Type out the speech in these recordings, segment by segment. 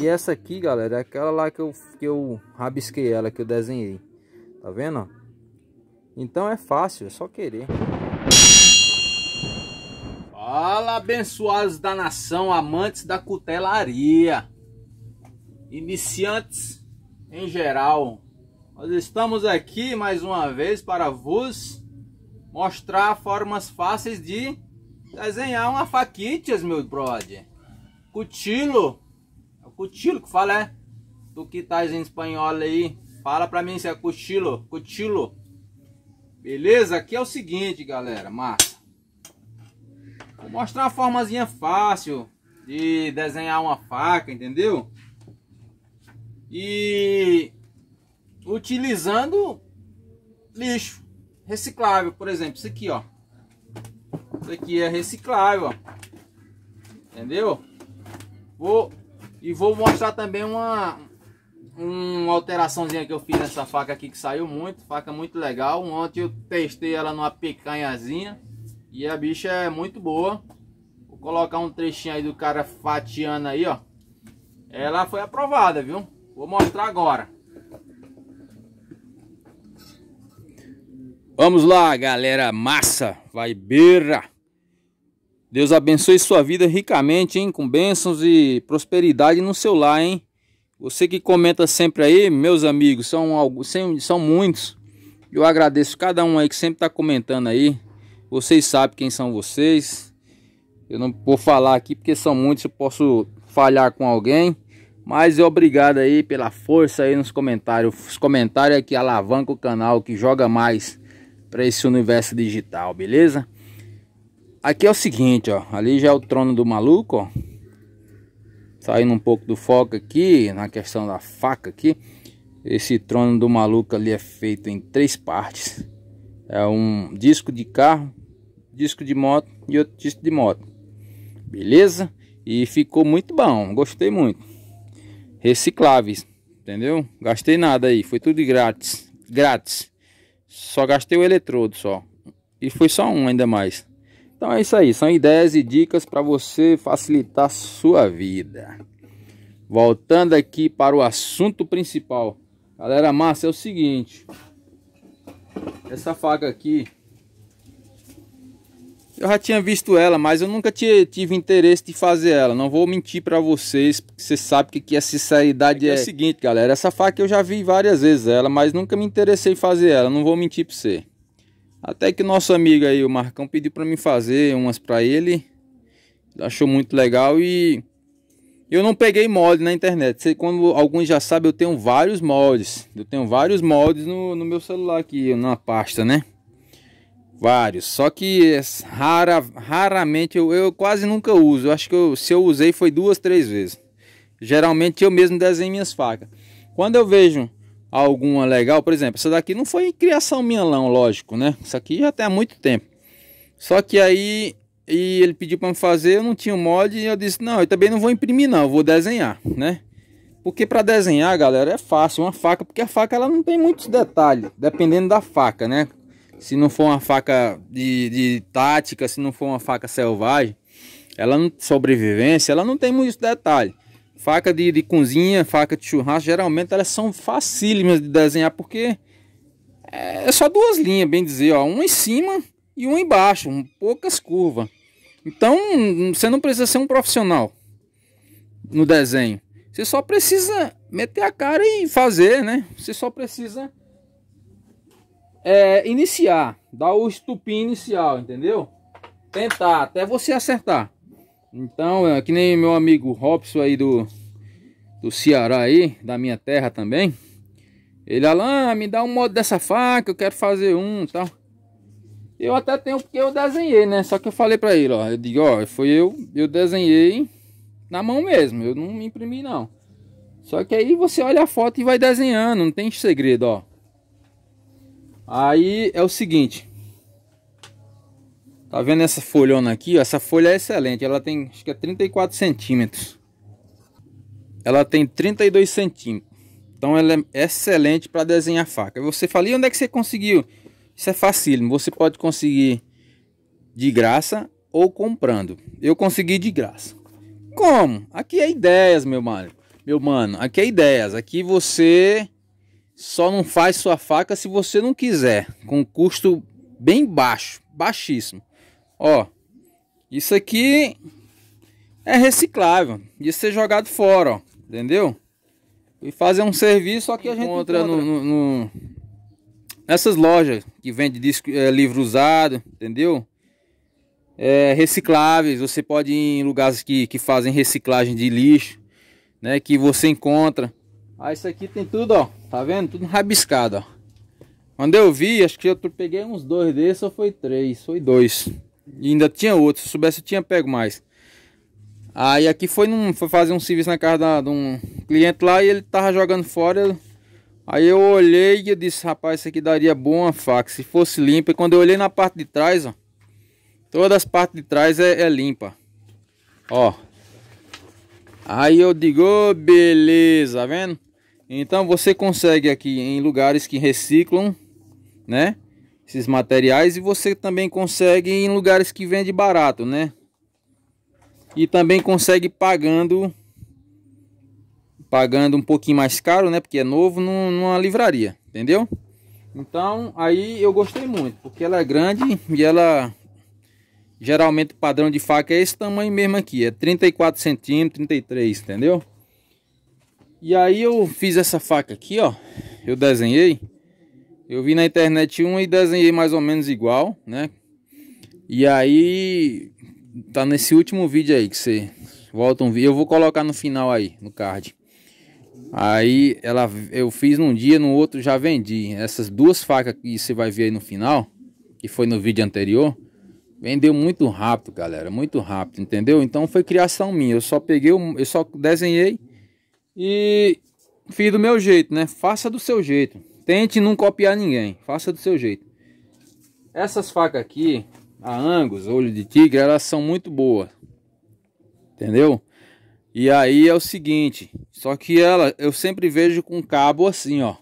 E essa aqui, galera, é aquela lá que eu, que eu rabisquei ela, que eu desenhei. Tá vendo? Então é fácil, é só querer. Fala, abençoados da nação, amantes da cutelaria. Iniciantes em geral. Nós estamos aqui mais uma vez para vos mostrar formas fáceis de desenhar uma faquitias, meu brother. Cutilo cochilo que fala, é? Tu que tá em espanhol aí, fala pra mim se é cochilo, cochilo. Beleza? Aqui é o seguinte, galera, massa. Vou mostrar uma formazinha fácil de desenhar uma faca, entendeu? E utilizando lixo reciclável, por exemplo, isso aqui, ó. Isso aqui é reciclável, ó. Entendeu? Vou e vou mostrar também uma, uma alteraçãozinha que eu fiz nessa faca aqui que saiu muito. Faca muito legal. Ontem eu testei ela numa picanhazinha. E a bicha é muito boa. Vou colocar um trechinho aí do cara fatiando aí, ó. Ela foi aprovada, viu? Vou mostrar agora. Vamos lá, galera massa, vai beira. Deus abençoe sua vida ricamente, hein? Com bênçãos e prosperidade no seu lar, hein? Você que comenta sempre aí, meus amigos, são, alguns, são muitos. Eu agradeço cada um aí que sempre está comentando aí. Vocês sabem quem são vocês. Eu não vou falar aqui porque são muitos, eu posso falhar com alguém. Mas eu é obrigado aí pela força aí nos comentários. Os comentários é que alavanca o canal, que joga mais para esse universo digital, beleza? Aqui é o seguinte, ó. Ali já é o trono do maluco, ó. Saindo um pouco do foco aqui, na questão da faca aqui. Esse trono do maluco ali é feito em três partes. É um disco de carro, disco de moto e outro disco de moto. Beleza? E ficou muito bom, gostei muito. Recicláveis, entendeu? Gastei nada aí, foi tudo grátis. Grátis. Só gastei o eletrodo só. E foi só um ainda mais. Então é isso aí, são ideias e dicas para você facilitar a sua vida. Voltando aqui para o assunto principal. Galera, massa, é o seguinte. Essa faca aqui, eu já tinha visto ela, mas eu nunca tive interesse de fazer ela. Não vou mentir para vocês, porque você sabe que, que a sinceridade é, é... é o é seguinte, galera. Essa faca eu já vi várias vezes ela, mas nunca me interessei em fazer ela. Não vou mentir para você. Até que nosso amigo aí, o Marcão, pediu para mim fazer umas para ele. Achou muito legal e eu não peguei molde na internet. Sei quando alguns já sabem, eu tenho vários moldes. Eu tenho vários moldes no, no meu celular aqui, na pasta, né? Vários. Só que rara, raramente eu, eu quase nunca uso. Eu acho que eu, se eu usei foi duas, três vezes. Geralmente eu mesmo desenho minhas facas. Quando eu vejo alguma legal, por exemplo, essa daqui não foi criação minha não, lógico, né? Isso aqui já tem há muito tempo. Só que aí e ele pediu para fazer, eu não tinha o mod e eu disse: "Não, eu também não vou imprimir não, eu vou desenhar", né? Porque para desenhar, galera, é fácil uma faca, porque a faca ela não tem muitos detalhes, dependendo da faca, né? Se não for uma faca de, de tática, se não for uma faca selvagem, ela não, sobrevivência, ela não tem muitos detalhes. Faca de, de cozinha, faca de churrasco, geralmente elas são facílimas de desenhar, porque é só duas linhas, bem dizer, ó, uma em cima e uma embaixo, poucas curvas. Então, você não precisa ser um profissional no desenho. Você só precisa meter a cara e fazer, né? Você só precisa é, iniciar, dar o estupim inicial, entendeu? Tentar até você acertar. Então, é que nem meu amigo Robson aí do, do Ceará aí, da minha terra também. Ele, Alain, me dá um modo dessa faca, eu quero fazer um e tal. Eu até tenho porque eu desenhei, né? Só que eu falei pra ele, ó. Eu digo, ó, foi eu, eu desenhei na mão mesmo. Eu não imprimi, não. Só que aí você olha a foto e vai desenhando, não tem segredo, ó. Aí é o seguinte. Tá vendo essa folhona aqui? Essa folha é excelente. Ela tem, acho que é 34 centímetros. Ela tem 32 centímetros. Então ela é excelente para desenhar faca. Você fala, e onde é que você conseguiu? Isso é facílimo. Você pode conseguir de graça ou comprando. Eu consegui de graça. Como? Aqui é ideias, meu mano. Meu mano, aqui é ideias. Aqui você só não faz sua faca se você não quiser. Com custo bem baixo, baixíssimo. Ó, isso aqui é reciclável. Ia ser jogado fora, ó. Entendeu? E fazer um serviço, só que a gente encontra, encontra. No, no, no, nessas lojas que vende disco, é, livro usado, entendeu? É, recicláveis, você pode ir em lugares que, que fazem reciclagem de lixo, né? Que você encontra. Ah, isso aqui tem tudo, ó. Tá vendo? Tudo rabiscado, ó. Quando eu vi, acho que eu peguei uns dois desses ou foi três, foi dois. E ainda tinha outro. Se eu soubesse, eu tinha pego mais. Aí aqui foi, num, foi fazer um serviço na casa da, de um cliente lá e ele tava jogando fora. Aí eu olhei e eu disse, rapaz, isso aqui daria bom a faca, se fosse limpa. E quando eu olhei na parte de trás, ó, todas as partes de trás é, é limpa. Ó. Aí eu digo, oh, beleza, tá vendo? Então você consegue aqui em lugares que reciclam, né? esses materiais e você também consegue em lugares que vende barato, né? E também consegue pagando pagando um pouquinho mais caro, né? Porque é novo numa livraria, entendeu? Então, aí eu gostei muito, porque ela é grande e ela geralmente o padrão de faca é esse tamanho mesmo aqui, é 34 centímetros, 33, entendeu? E aí eu fiz essa faca aqui, ó, eu desenhei eu vi na internet uma e desenhei mais ou menos igual, né? E aí tá nesse último vídeo aí que você volta um vídeo. Eu vou colocar no final aí, no card. Aí ela eu fiz num dia, no outro já vendi. Essas duas facas que você vai ver aí no final, que foi no vídeo anterior, vendeu muito rápido, galera, muito rápido, entendeu? Então foi criação minha. Eu só peguei, eu só desenhei e fiz do meu jeito, né? Faça do seu jeito. Tente não copiar ninguém. Faça do seu jeito. Essas facas aqui, a Angus, olho de tigre, elas são muito boas. Entendeu? E aí é o seguinte, só que ela eu sempre vejo com cabo assim, ó.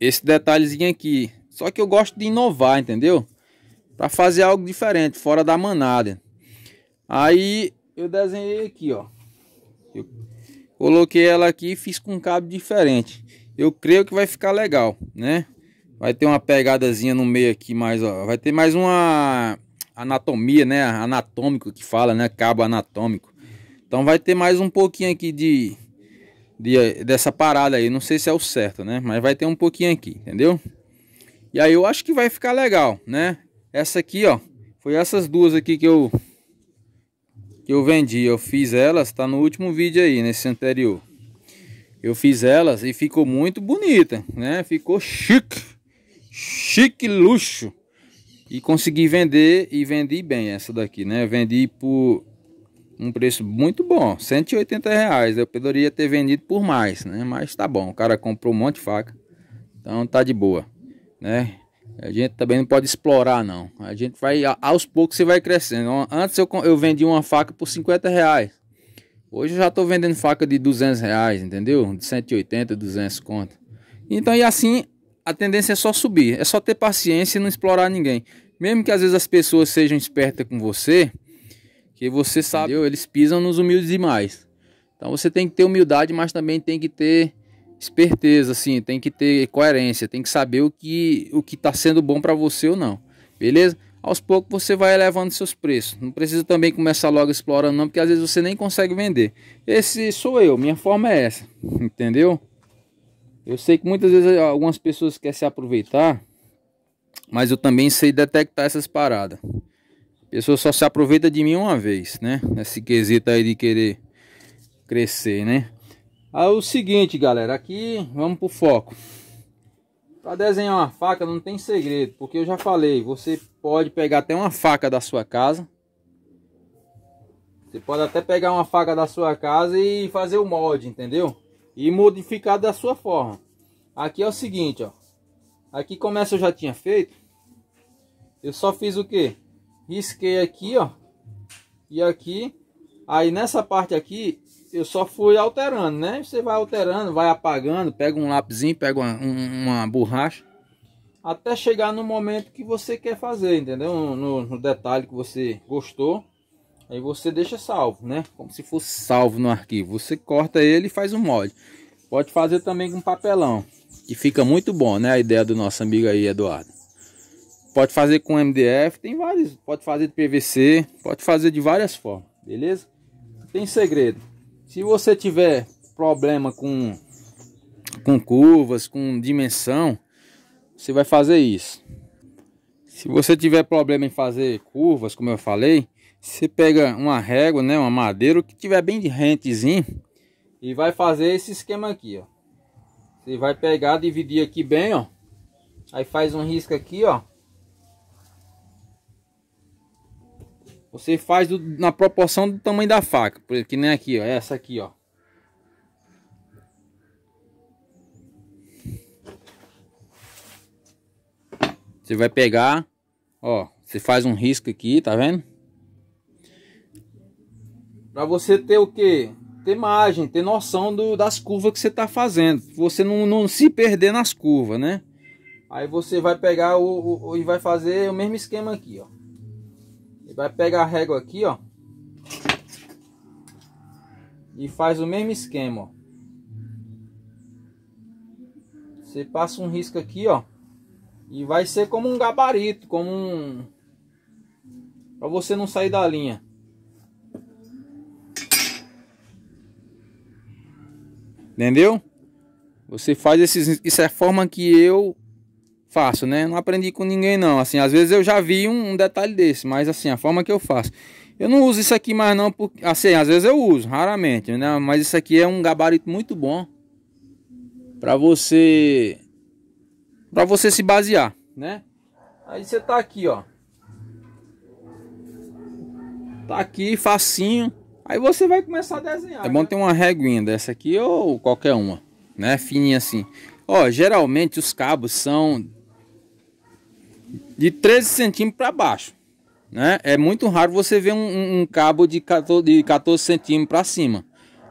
Esse detalhezinho aqui. Só que eu gosto de inovar, entendeu? Para fazer algo diferente, fora da manada. Aí eu desenhei aqui, ó. Eu coloquei ela aqui e fiz com um cabo diferente eu creio que vai ficar legal, né? Vai ter uma pegadazinha no meio aqui mais, ó. Vai ter mais uma anatomia, né? Anatômico que fala, né? Cabo anatômico. Então vai ter mais um pouquinho aqui de, de dessa parada aí. Não sei se é o certo, né? Mas vai ter um pouquinho aqui, entendeu? E aí eu acho que vai ficar legal, né? Essa aqui, ó. Foi essas duas aqui que eu que eu vendi. Eu fiz elas, tá no último vídeo aí, nesse anterior. Eu fiz elas e ficou muito bonita, né? Ficou chique, chique luxo. E consegui vender e vendi bem essa daqui, né? Vendi por um preço muito bom, 180 reais. Eu poderia ter vendido por mais, né? Mas tá bom, o cara comprou um monte de faca, então tá de boa, né? A gente também não pode explorar, não. A gente vai, aos poucos você vai crescendo. Antes eu, eu vendi uma faca por 50 reais. Hoje eu já estou vendendo faca de 200 reais, entendeu? De 180, 200 conto. Então, e assim, a tendência é só subir. É só ter paciência e não explorar ninguém. Mesmo que às vezes as pessoas sejam espertas com você, que você sabe, entendeu? eles pisam nos humildes demais. Então você tem que ter humildade, mas também tem que ter esperteza, assim, tem que ter coerência, tem que saber o que o que está sendo bom para você ou não, beleza? aos poucos você vai elevando seus preços. Não precisa também começar logo explorando não, porque às vezes você nem consegue vender. Esse sou eu, minha forma é essa, entendeu? Eu sei que muitas vezes algumas pessoas querem se aproveitar, mas eu também sei detectar essas paradas. A pessoa só se aproveita de mim uma vez, né? Nesse quesito aí de querer crescer, né? Aí é o seguinte, galera, aqui vamos pro foco. Para desenhar uma faca não tem segredo, porque eu já falei, você pode pegar até uma faca da sua casa. Você pode até pegar uma faca da sua casa e fazer o molde, entendeu? E modificar da sua forma. Aqui é o seguinte, ó. Aqui começa eu já tinha feito. Eu só fiz o que? Risquei aqui, ó. E aqui. Aí nessa parte aqui, eu só fui alterando, né? Você vai alterando, vai apagando, pega um lapisinho, pega uma, uma borracha, até chegar no momento que você quer fazer, entendeu? No, no, detalhe que você gostou, aí você deixa salvo, né? Como se fosse salvo no arquivo. Você corta ele e faz um molde. Pode fazer também com papelão, que fica muito bom, né? A ideia do nosso amigo aí, Eduardo. Pode fazer com MDF, tem vários. Pode fazer de PVC, pode fazer de várias formas, beleza? Não tem segredo. Se você tiver problema com, com curvas, com dimensão, você vai fazer isso. Se você tiver problema em fazer curvas, como eu falei, você pega uma régua, né, uma madeira, que tiver bem de rentezinho, e vai fazer esse esquema aqui, ó. Você vai pegar, dividir aqui bem, ó. Aí faz um risco aqui, ó. Você faz do, na proporção do tamanho da faca. Por exemplo, que nem aqui, ó. É essa aqui, ó. Você vai pegar, ó. Você faz um risco aqui, tá vendo? Pra você ter o que? Ter margem, ter noção do, das curvas que você tá fazendo. Você não, não se perder nas curvas, né? Aí você vai pegar o, o, o e vai fazer o mesmo esquema aqui, ó. Vai pegar a régua aqui, ó. E faz o mesmo esquema, ó. Você passa um risco aqui, ó. E vai ser como um gabarito, como um... Pra você não sair da linha. Entendeu? Você faz esses... Isso é a forma que eu fácil, né? Não aprendi com ninguém não. Assim, às vezes eu já vi um, um, detalhe desse, mas assim, a forma que eu faço. Eu não uso isso aqui mais não, porque assim, às vezes eu uso, raramente, né? Mas isso aqui é um gabarito muito bom para você para você se basear, né? Aí você tá aqui, ó. Tá aqui facinho. Aí você vai começar a desenhar. É bom né? ter uma reguinha dessa aqui ou qualquer uma, né? Fininha assim. Ó, geralmente os cabos são de 13 centímetros para baixo. Né? É muito raro você ver um, um cabo de 14, de 14 centímetros para cima.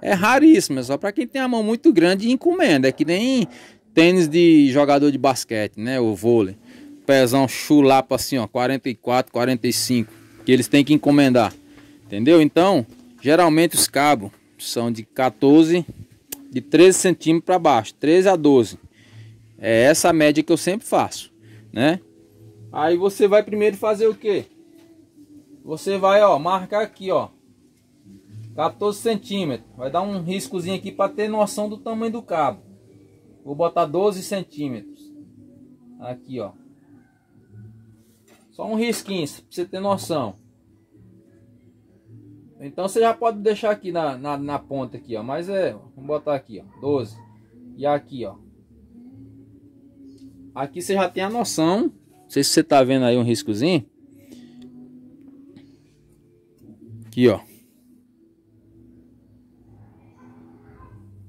É raríssimo, é só para quem tem a mão muito grande e encomenda. É que nem tênis de jogador de basquete, né? O vôlei. Pezão chulapa assim, ó, 44, 45. Que eles têm que encomendar. Entendeu? Então, geralmente os cabos são de 14, de 13 centímetros para baixo, 13 a 12. É essa a média que eu sempre faço, né? Aí você vai primeiro fazer o quê? Você vai, ó, marcar aqui, ó. 14 centímetros. Vai dar um riscozinho aqui para ter noção do tamanho do cabo. Vou botar 12 centímetros. Aqui, ó. Só um risquinho, pra você ter noção. Então você já pode deixar aqui na, na, na ponta aqui, ó. Mas é, vamos botar aqui, ó. 12. E aqui, ó. Aqui você já tem a noção sei se você tá vendo aí um riscozinho. Aqui, ó.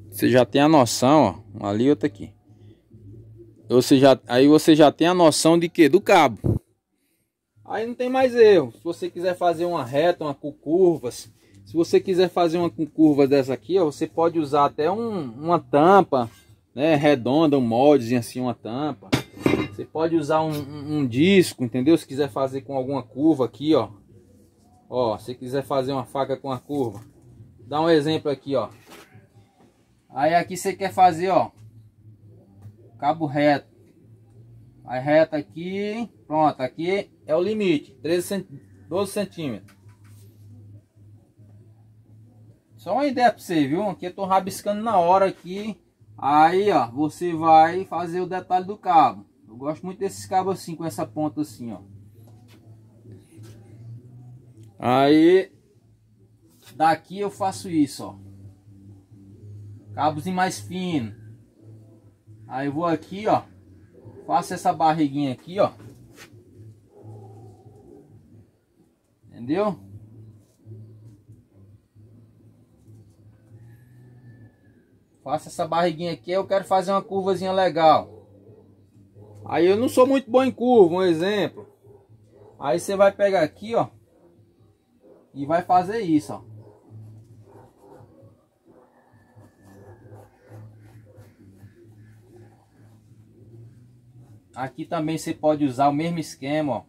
Você já tem a noção, ó. ali outro outra aqui. Você já, aí você já tem a noção de que? Do cabo. Aí não tem mais erro. Se você quiser fazer uma reta, uma com curvas. Se você quiser fazer uma com curvas dessa aqui, ó, você pode usar até um, uma tampa, né? Redonda, um moldezinho assim, uma tampa. Você pode usar um, um, um, disco, entendeu? Se quiser fazer com alguma curva aqui, ó. Ó, se quiser fazer uma faca com a curva. Dá um exemplo aqui, ó. Aí aqui você quer fazer, ó. Cabo reto. Aí reto aqui. Pronto, aqui é o limite. 13 cent... 12 centímetros. Só uma ideia pra você, viu? Aqui eu tô rabiscando na hora aqui. Aí, ó, você vai fazer o detalhe do cabo gosto muito desses cabos assim, com essa ponta assim, ó. Aí, daqui eu faço isso, ó. Cabos mais fino. Aí eu vou aqui, ó. Faço essa barriguinha aqui, ó. Entendeu? Faço essa barriguinha aqui, eu quero fazer uma curvazinha legal. Aí eu não sou muito bom em curva, um exemplo. Aí você vai pegar aqui, ó. E vai fazer isso, ó. Aqui também você pode usar o mesmo esquema, ó.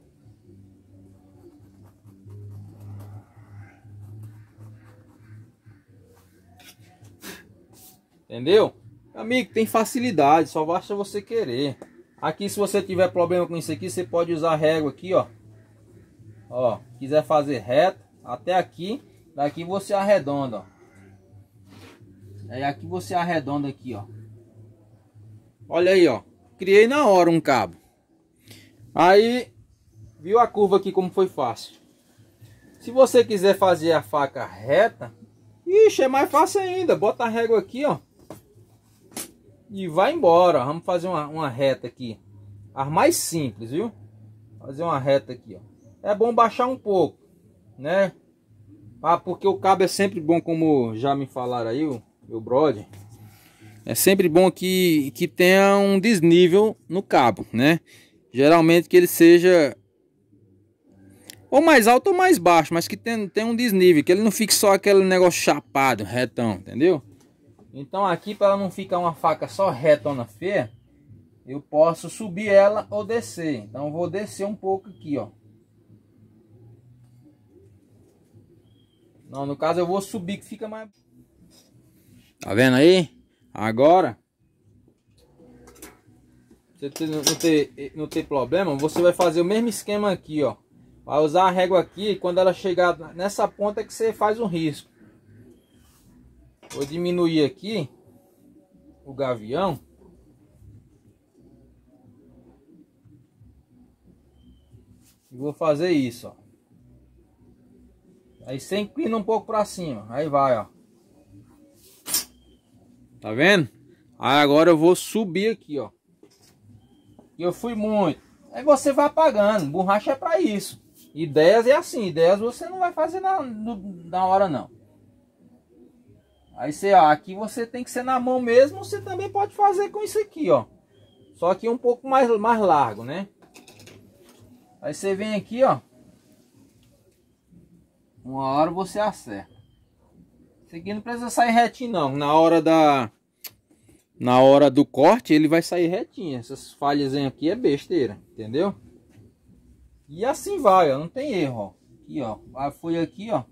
Entendeu? Amigo, tem facilidade, só basta você querer. Aqui se você tiver problema com isso aqui, você pode usar a régua aqui, ó. Ó, quiser fazer reto até aqui, daqui você arredonda, ó. Aí é, aqui você arredonda aqui, ó. Olha aí, ó. Criei na hora um cabo. Aí, viu a curva aqui como foi fácil. Se você quiser fazer a faca reta, ixi, é mais fácil ainda. Bota a régua aqui, ó e vai embora. Ó. Vamos fazer uma, uma reta aqui. As mais simples, viu? Fazer uma reta aqui, ó. É bom baixar um pouco, né? Ah, porque o cabo é sempre bom, como já me falaram aí, o meu brother. É sempre bom que, que tenha um desnível no cabo, né? Geralmente que ele seja ou mais alto ou mais baixo, mas que tenha, tenha um desnível, que ele não fique só aquele negócio chapado, retão, entendeu? Então aqui para não ficar uma faca só reta na feia, eu posso subir ela ou descer. Então vou descer um pouco aqui, ó. Não, no caso eu vou subir que fica mais... Tá vendo aí? Agora... Você não ter, não ter problema, você vai fazer o mesmo esquema aqui, ó. Vai usar a régua aqui, quando ela chegar nessa ponta é que você faz um risco. Vou diminuir aqui o gavião. E vou fazer isso, ó. Aí você inclina um pouco para cima. Aí vai, ó. Tá vendo? Aí agora eu vou subir aqui, ó. E eu fui muito. Aí você vai apagando. Borracha é para isso. Ideias é assim. Ideias você não vai fazer na, na hora, não. Aí você, ó, ah, aqui você tem que ser na mão mesmo, você também pode fazer com isso aqui, ó. Só que um pouco mais, mais largo, né? Aí você vem aqui, ó. Uma hora você acerta. Seguindo aqui não precisa sair retinho, não. Na hora da... Na hora do corte, ele vai sair retinho. Essas falhas aqui é besteira, entendeu? E assim vai, ó. Não tem erro, ó. Aqui, ó. Foi aqui, ó.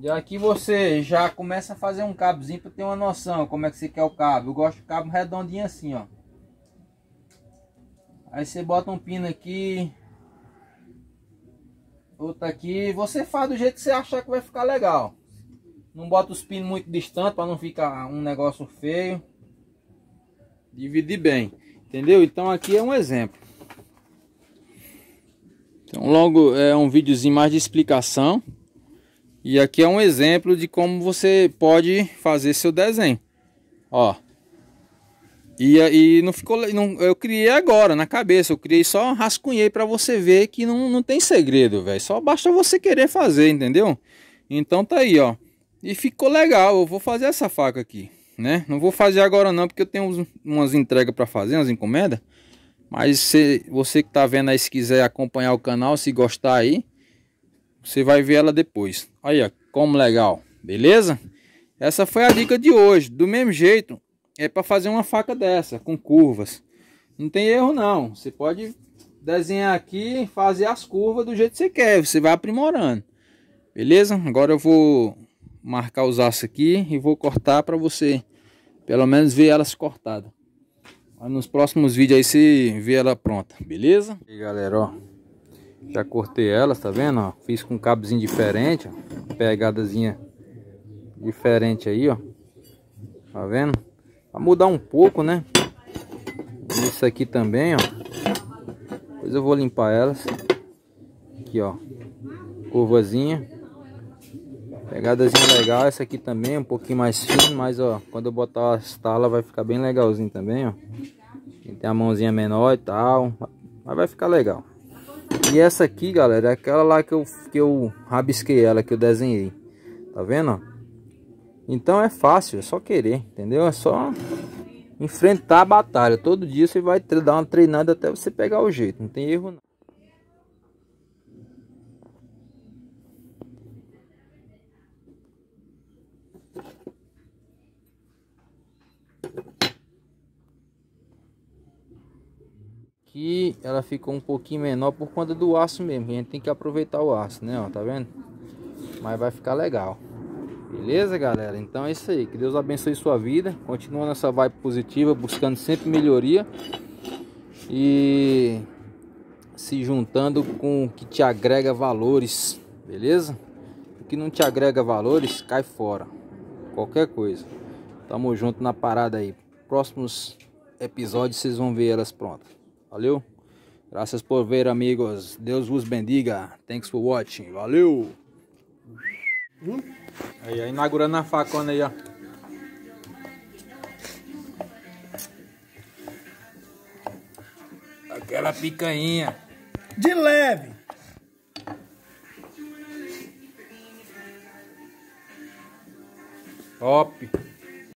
E aqui você já começa a fazer um cabozinho para ter uma noção como é que você quer o cabo. Eu gosto de cabo redondinho assim, ó. Aí você bota um pino aqui. Outro aqui. Você faz do jeito que você achar que vai ficar legal. Não bota os pinos muito distante para não ficar um negócio feio. Dividir bem. Entendeu? Então aqui é um exemplo. Então logo é um videozinho mais de explicação. E aqui é um exemplo de como você pode fazer seu desenho. Ó. E, aí não ficou... Não, eu criei agora, na cabeça. Eu criei só, rascunhei para você ver que não, não tem segredo, velho. Só basta você querer fazer, entendeu? Então tá aí, ó. E ficou legal. Eu vou fazer essa faca aqui, né? Não vou fazer agora não, porque eu tenho umas entregas para fazer, umas encomendas. Mas se você que tá vendo aí, se quiser acompanhar o canal, se gostar aí, você vai ver ela depois. Olha como legal, beleza? Essa foi a dica de hoje. Do mesmo jeito, é para fazer uma faca dessa, com curvas. Não tem erro não. Você pode desenhar aqui, fazer as curvas do jeito que você quer. Você vai aprimorando. Beleza? Agora eu vou marcar os aços aqui e vou cortar para você pelo menos ver elas cortadas. Nos próximos vídeos aí você vê ela pronta, beleza? E aí, galera, ó. Já cortei elas, tá vendo? Ó? Fiz com um cabozinho diferente, ó. Pegadazinha diferente aí, ó. Tá vendo? Pra mudar um pouco, né? Isso aqui também, ó. Depois eu vou limpar elas. Aqui, ó. Curvazinha. Pegadazinha legal. Essa aqui também, um pouquinho mais fino, mas, ó. Quando eu botar as talas, vai ficar bem legalzinho também, ó. Tem a mãozinha menor e tal. Mas vai ficar legal. E essa aqui, galera, é aquela lá que eu, que eu rabisquei ela, que eu desenhei. Tá vendo? Então é fácil, é só querer, entendeu? É só enfrentar a batalha. Todo dia você vai dar uma treinada até você pegar o jeito. Não tem erro não. aqui ela ficou um pouquinho menor por conta do aço mesmo. A gente tem que aproveitar o aço, né? Ó, tá vendo? Mas vai ficar legal. Beleza, galera? Então é isso aí. Que Deus abençoe sua vida. Continua nessa vibe positiva, buscando sempre melhoria. E se juntando com o que te agrega valores, beleza? O que não te agrega valores, cai fora. Qualquer coisa. Tamo junto na parada aí. Próximos episódios vocês vão ver elas prontas. Valeu? Graças por ver, amigos. Deus vos bendiga. Thanks for watching. Valeu! Aí, aí inaugurando a facona aí, ó. Aquela picanha. De leve. Top.